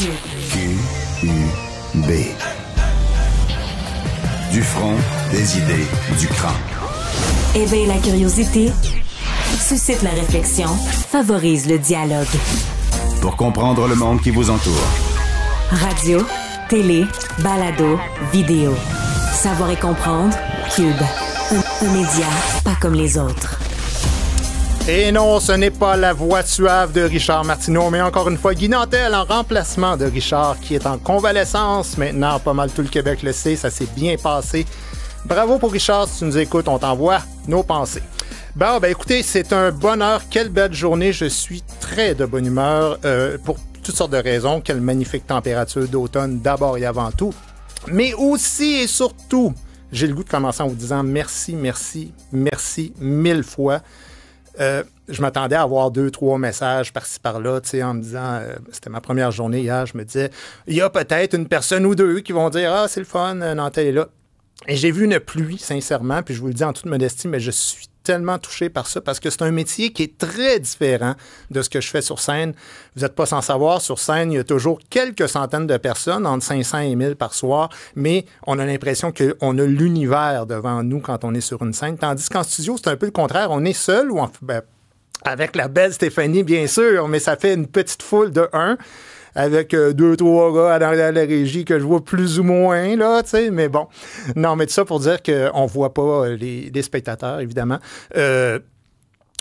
Q-U-B. Du front, des idées, du crâne. Éveille la curiosité, suscite la réflexion, favorise le dialogue. Pour comprendre le monde qui vous entoure. Radio, télé, balado, vidéo. Savoir et comprendre, Cube. Un, média pas comme les autres. Et non, ce n'est pas la voix suave de Richard Martineau, mais encore une fois, Guy Nantel en remplacement de Richard, qui est en convalescence. Maintenant, pas mal tout le Québec le sait, ça s'est bien passé. Bravo pour Richard, si tu nous écoutes, on t'envoie nos pensées. Bon, ben écoutez, c'est un bonheur, quelle belle journée, je suis très de bonne humeur euh, pour toutes sortes de raisons. Quelle magnifique température d'automne d'abord et avant tout, mais aussi et surtout, j'ai le goût de commencer en vous disant merci, merci, merci mille fois. Euh, je m'attendais à avoir deux, trois messages par-ci, par-là, tu sais, en me disant, euh, c'était ma première journée hier, je me disais, il y a peut-être une personne ou deux qui vont dire, ah, c'est le fun, euh, Nantel est là. Et j'ai vu une pluie, sincèrement, puis je vous le dis en toute modestie, mais je suis tellement touché par ça parce que c'est un métier qui est très différent de ce que je fais sur scène. Vous n'êtes pas sans savoir, sur scène, il y a toujours quelques centaines de personnes, entre 500 et 1000 par soir, mais on a l'impression qu'on a l'univers devant nous quand on est sur une scène. Tandis qu'en studio, c'est un peu le contraire. On est seul ou ben, avec la belle Stéphanie, bien sûr, mais ça fait une petite foule de un avec euh, deux, trois gars de la régie que je vois plus ou moins, là, tu sais, mais bon. Non, mais tout ça pour dire qu'on ne voit pas euh, les, spectateurs, évidemment. Euh,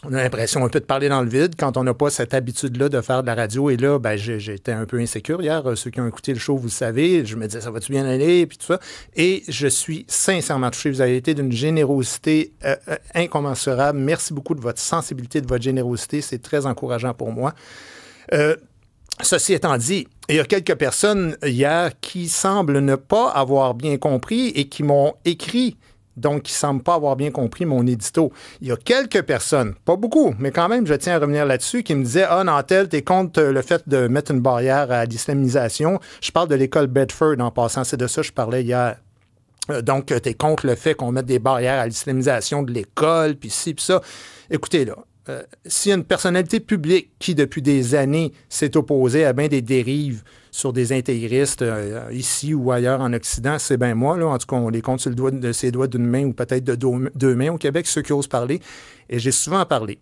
on a l'impression un peu de parler dans le vide quand on n'a pas cette habitude-là de faire de la radio. Et là, ben, j'étais un peu insécure hier. Ceux qui ont écouté le show, vous le savez. Je me disais, ça va-tu bien aller? Puis tout ça. Et je suis sincèrement touché. Vous avez été d'une générosité incommensurable. Merci beaucoup de votre sensibilité, de votre générosité. C'est très encourageant pour moi. Euh, Ceci étant dit, il y a quelques personnes hier qui semblent ne pas avoir bien compris et qui m'ont écrit donc qui semblent pas avoir bien compris mon édito. Il y a quelques personnes, pas beaucoup, mais quand même, je tiens à revenir là-dessus, qui me disaient Ah, Nantel, t'es contre euh, le fait de mettre une barrière à l'islamisation. Je parle de l'école Bedford en passant, c'est de ça que je parlais hier. Euh, donc, euh, t'es contre le fait qu'on mette des barrières à l'islamisation de l'école, puis ci, puis ça. Écoutez, là, euh, si a une personnalité publique qui, depuis des années, s'est opposée à bien des dérives sur des intégristes euh, euh, ici ou ailleurs en Occident, c'est bien moi. Là. En tout cas, on les compte sur le doigt de ses doigts d'une main ou peut-être de deux mains au Québec, ceux qui osent parler. Et j'ai souvent parlé.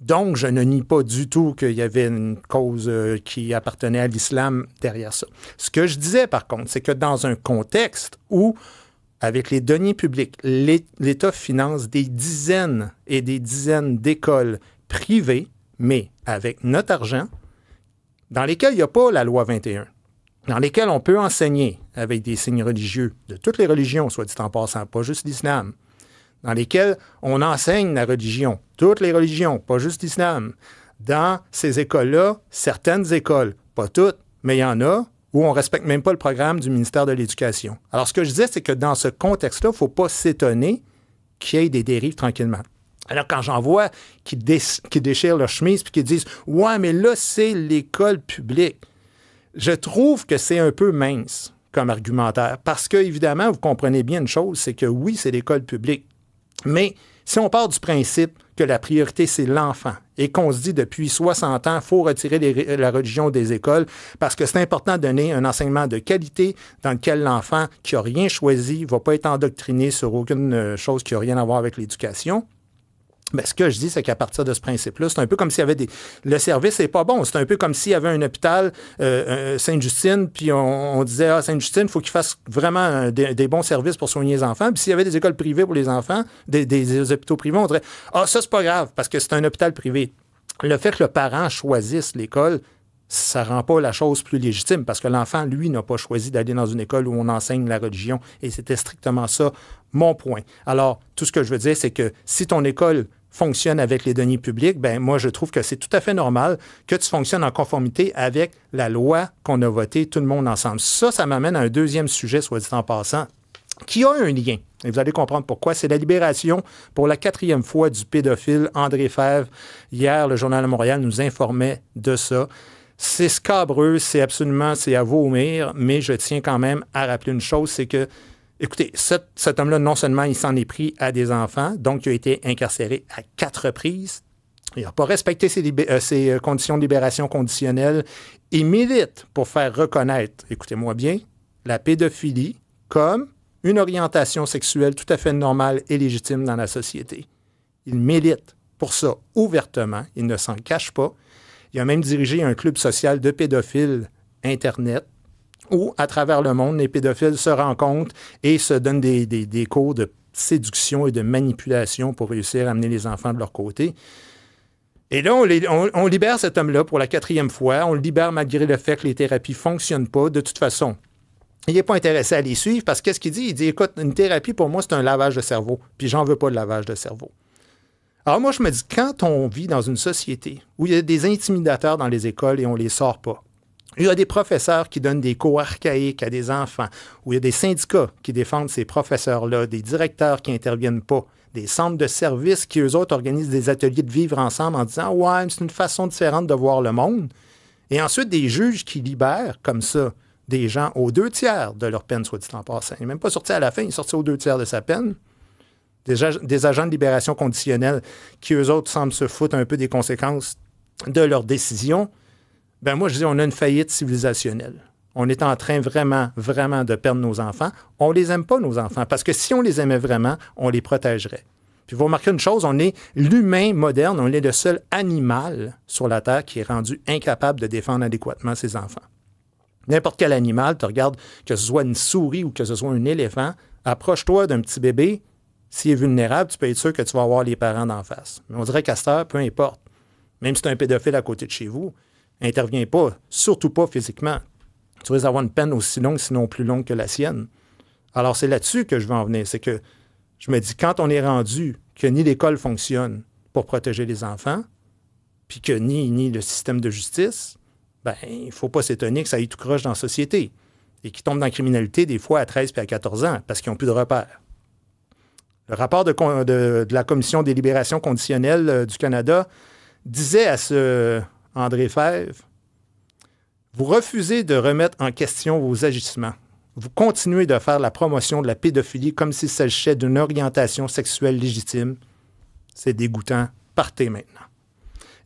Donc, je ne nie pas du tout qu'il y avait une cause qui appartenait à l'islam derrière ça. Ce que je disais, par contre, c'est que dans un contexte où avec les deniers publics, l'État finance des dizaines et des dizaines d'écoles privées, mais avec notre argent, dans lesquelles il n'y a pas la loi 21, dans lesquelles on peut enseigner avec des signes religieux de toutes les religions, soit dit en passant, pas juste l'islam, dans lesquelles on enseigne la religion, toutes les religions, pas juste l'islam. Dans ces écoles-là, certaines écoles, pas toutes, mais il y en a, où on respecte même pas le programme du ministère de l'Éducation. Alors, ce que je disais, c'est que dans ce contexte-là, il ne faut pas s'étonner qu'il y ait des dérives tranquillement. Alors, quand j'en vois qui, qui déchirent leur chemise puis qui disent Ouais, mais là, c'est l'école publique, je trouve que c'est un peu mince comme argumentaire. Parce que, évidemment, vous comprenez bien une chose c'est que oui, c'est l'école publique. Mais si on part du principe que la priorité, c'est l'enfant et qu'on se dit depuis 60 ans, il faut retirer la religion des écoles parce que c'est important de donner un enseignement de qualité dans lequel l'enfant qui n'a rien choisi ne va pas être endoctriné sur aucune euh, chose qui n'a rien à voir avec l'éducation. Mais ben, ce que je dis, c'est qu'à partir de ce principe-là, c'est un peu comme s'il y avait des. Le service n'est pas bon. C'est un peu comme s'il y avait un hôpital euh, Sainte-Justine, puis on, disait Ah, Sainte-Justine, il faut qu'il fasse vraiment des, bons services pour soigner les enfants. Puis s'il y avait des écoles privées pour les enfants, des, hôpitaux privés, on dirait Ah, ça, c'est pas grave, parce que c'est un hôpital privé. Le fait que le parent choisisse l'école, ça rend pas la chose plus légitime parce que l'enfant, lui, n'a pas choisi d'aller dans une école où on enseigne la religion et c'était strictement ça mon point. Alors, tout ce que je veux dire, c'est que si ton école fonctionne avec les données publiques, ben moi je trouve que c'est tout à fait normal que tu fonctionnes en conformité avec la loi qu'on a votée tout le monde ensemble. Ça, ça m'amène à un deuxième sujet, soit dit en passant, qui a un lien. Et vous allez comprendre pourquoi. C'est la libération pour la quatrième fois du pédophile André Fèvre. Hier, le Journal de Montréal nous informait de ça. C'est scabreux, c'est absolument, c'est à vomir, mais je tiens quand même à rappeler une chose, c'est que Écoutez, cet, homme-là, non seulement il s'en est pris à des enfants, donc il a été incarcéré à quatre reprises. Il n'a pas respecté ses, euh, euh, conditions de libération conditionnelle. Il milite pour faire reconnaître, écoutez-moi bien, la pédophilie comme une orientation sexuelle tout à fait normale et légitime dans la société. Il milite pour ça ouvertement. Il ne s'en cache pas. Il a même dirigé un club social de pédophiles Internet où, à travers le monde, les pédophiles se rencontrent et se donnent des, des, cours de séduction et de manipulation pour réussir à amener les enfants de leur côté. Et là, on, libère cet homme-là pour la quatrième fois. On le libère malgré le fait que les thérapies ne fonctionnent pas. De toute façon, il n'est pas intéressé à les suivre parce qu'est-ce qu'il dit? Il dit, écoute, une thérapie, pour moi, c'est un lavage de cerveau. Puis j'en veux pas de lavage de cerveau. Alors moi, je me dis, quand on vit dans une société où il y a des intimidateurs dans les écoles et on les sort pas, il y a des professeurs qui donnent des cours archaïques à des enfants, ou il y a des syndicats qui défendent ces professeurs-là, des directeurs qui n'interviennent pas, des centres de services qui, eux autres, organisent des ateliers de vivre ensemble en disant Ouais, c'est une façon différente de voir le monde. Et ensuite, des juges qui libèrent comme ça des gens aux deux tiers de leur peine, soit dit en passant. Il n'est même pas sorti à la fin, il est aux deux tiers de sa peine. Des, des agents de libération conditionnelle qui, eux autres, semblent se foutre un peu des conséquences de leurs décisions ben moi, je dis, on a une faillite civilisationnelle. On est en train vraiment, vraiment de perdre nos enfants. On les aime pas, nos enfants, parce que si on les aimait vraiment, on les protégerait. Puis vous remarquez une chose, on est l'humain moderne, on est le seul animal sur la Terre qui est rendu incapable de défendre adéquatement ses enfants. N'importe quel animal, tu regardes, que ce soit une souris ou que ce soit un éléphant, approche-toi d'un petit bébé, s'il est vulnérable, tu peux être sûr que tu vas avoir les parents d'en face. Mais on dirait casteur, peu importe. Même si tu as un pédophile à côté de chez vous, intervient pas, surtout pas physiquement. Tu risques d'avoir une peine aussi longue, sinon plus longue que la sienne. Alors, c'est là-dessus que je veux en venir. C'est que je me dis, quand on est rendu que ni l'école fonctionne pour protéger les enfants, puis que ni, ni le système de justice, ben, il ne faut pas s'étonner que ça aille tout croche dans la société et qu'ils tombent dans la criminalité des fois à 13 puis à 14 ans parce qu'ils n'ont plus de repères. Le rapport de la Commission des libérations conditionnelles euh, du Canada disait à ce, André Fèvre, vous refusez de remettre en question vos agissements. Vous continuez de faire la promotion de la pédophilie comme s'il s'agissait d'une orientation sexuelle légitime. C'est dégoûtant. Partez maintenant.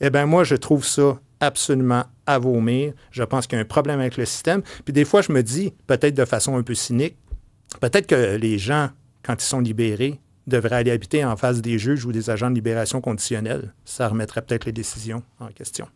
Eh bien, moi, je trouve ça absolument à vomir. Je pense qu'il y a un problème avec le système. Puis des fois, je me dis, peut-être de façon un peu cynique, peut-être que les gens, quand ils sont libérés, devraient aller habiter en face des juges ou des agents de libération conditionnelle. Ça remettrait peut-être les décisions en question.